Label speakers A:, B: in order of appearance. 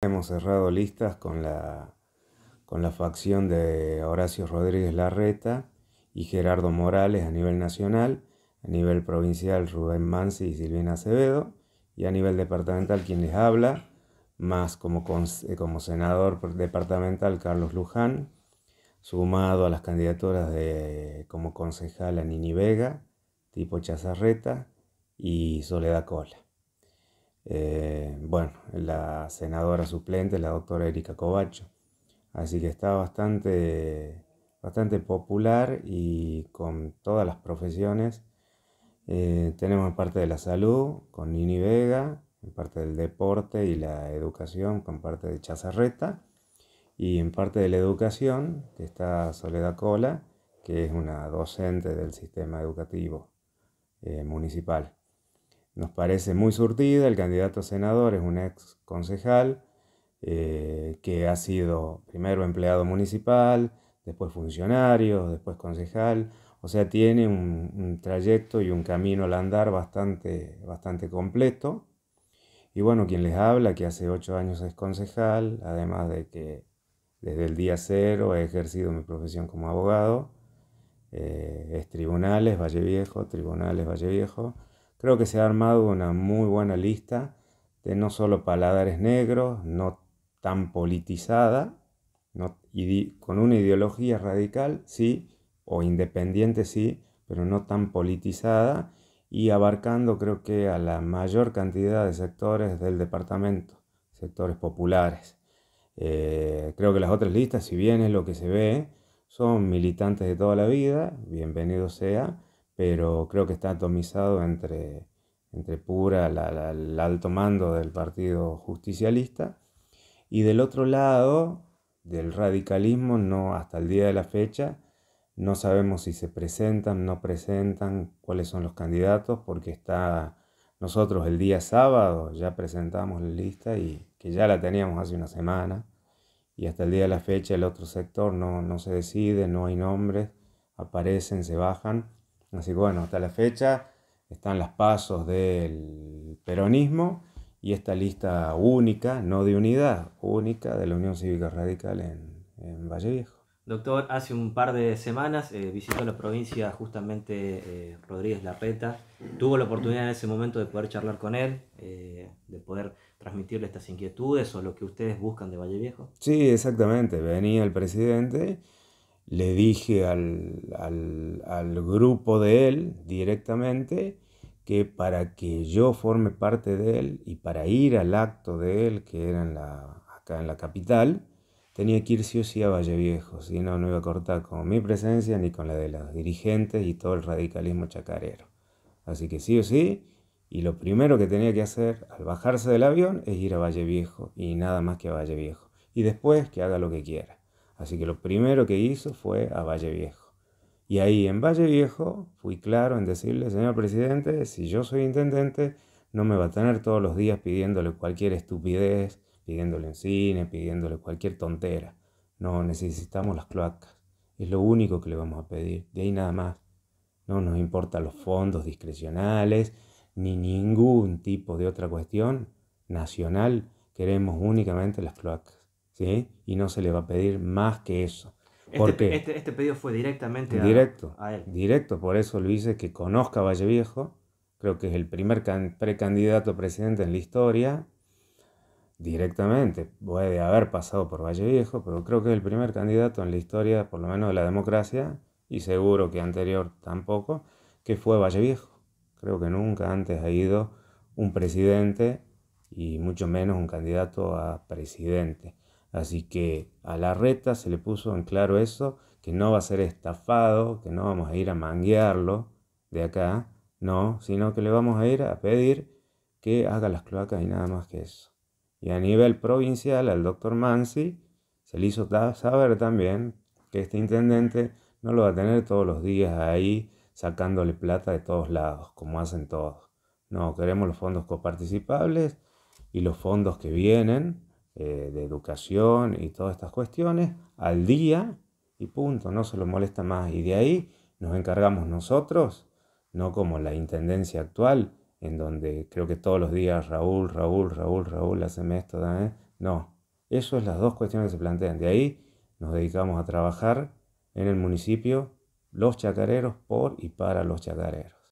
A: Hemos cerrado listas con la, con la facción de Horacio Rodríguez Larreta y Gerardo Morales a nivel nacional, a nivel provincial Rubén Mansi y Silvina Acevedo, y a nivel departamental quien les habla, más como, eh, como senador departamental Carlos Luján, sumado a las candidaturas de como concejal a Nini Vega, tipo Chazarreta y Soledad Cola. Eh, bueno, la senadora suplente, la doctora Erika Covacho. Así que está bastante, bastante popular y con todas las profesiones. Eh, tenemos en parte de la salud con Nini Vega, en parte del deporte y la educación con parte de Chazarreta y en parte de la educación que está Soledad Cola, que es una docente del sistema educativo eh, municipal nos parece muy surtida. El candidato a senador es un ex concejal eh, que ha sido primero empleado municipal, después funcionario, después concejal. O sea, tiene un, trayecto y un camino al andar bastante, bastante completo. Y bueno, quien les habla, que hace ocho años es concejal, además de que desde el día cero he ejercido mi profesión como abogado, eh, es Tribunales Valle Viejo, Tribunales Valle Viejo, Creo que se ha armado una muy buena lista de no solo paladares negros, no tan politizada, con una ideología radical, sí, o independiente, sí, pero no tan politizada y abarcando creo que a la mayor cantidad de sectores del departamento, sectores populares. Eh, creo que las otras listas, si bien es lo que se ve, son militantes de toda la vida, bienvenido sea, pero creo que está atomizado entre, entre Pura, el alto mando del partido justicialista, y del otro lado, del radicalismo, no hasta el día de la fecha, no sabemos si se presentan, no presentan, cuáles son los candidatos, porque está nosotros el día sábado ya presentamos la lista y que ya la teníamos hace una semana y hasta el día de la fecha el otro sector no, no se decide, no hay nombres, aparecen, se bajan Así que bueno, hasta la fecha están los pasos del peronismo y esta lista única, no de unidad, única de la Unión Cívica Radical en, en Valle Viejo. Doctor, hace un par de semanas eh, visitó la provincia justamente eh, Rodríguez Lapeta. Tuvo la oportunidad en ese momento de poder charlar con él, eh, de poder transmitirle estas inquietudes o lo que ustedes buscan de Valle Viejo. Sí, exactamente. Venía el presidente le dije al, grupo de él directamente que para que yo forme parte de él y para ir al acto de él, que era en la, acá en la capital, tenía que ir sí o sí a Valle Viejo si no, no iba a cortar con mi presencia ni con la de los dirigentes y todo el radicalismo chacarero. Así que sí o sí, y lo primero que tenía que hacer al bajarse del avión es ir a Valle Viejo y nada más que a Valle Viejo Y después que haga lo que quiera. Así que lo primero que hizo fue a Valle Viejo. Y ahí en Valle Viejo fui claro en decirle, señor presidente, si yo soy intendente, no me va a tener todos los días pidiéndole cualquier estupidez, pidiéndole en cine, pidiéndole cualquier tontera. No, necesitamos las cloacas. Es lo único que le vamos a pedir. De ahí nada más. No nos importan los fondos discrecionales ni ningún tipo de otra cuestión nacional. Queremos únicamente las cloacas y no se le va a pedir más que eso. Este Porque este, este, pedido fue directamente directo, a, él. Directo, por eso lo hice que conozca a Viejo creo que es el primer precandidato a presidente en la historia, directamente, puede haber pasado por Valle Viejo pero creo que es el primer candidato en la historia, por lo menos de la democracia, y seguro que anterior tampoco, que fue Viejo Creo que nunca antes ha ido un presidente y mucho menos un candidato a presidente. Así que a la reta se le puso en claro eso, que no va a ser estafado, que no vamos a ir a manguearlo de acá, no, sino que le vamos a ir a pedir que haga las cloacas y nada más que eso. Y a nivel provincial, al doctor Mansi se le hizo saber también que este intendente no lo va a tener todos los días ahí sacándole plata de todos lados, como hacen todos. No, queremos los fondos coparticipables y los fondos que vienen eh, de educación y todas estas cuestiones al día y punto, no se lo molesta más. Y de ahí nos encargamos nosotros, no como la intendencia actual, en donde creo que todos los días Raúl, Raúl, Raúl, Raúl, la esto, ¿eh? no. Eso es las dos cuestiones que se plantean. De ahí nos dedicamos a trabajar en el municipio, los chacareros, por y para los chacareros.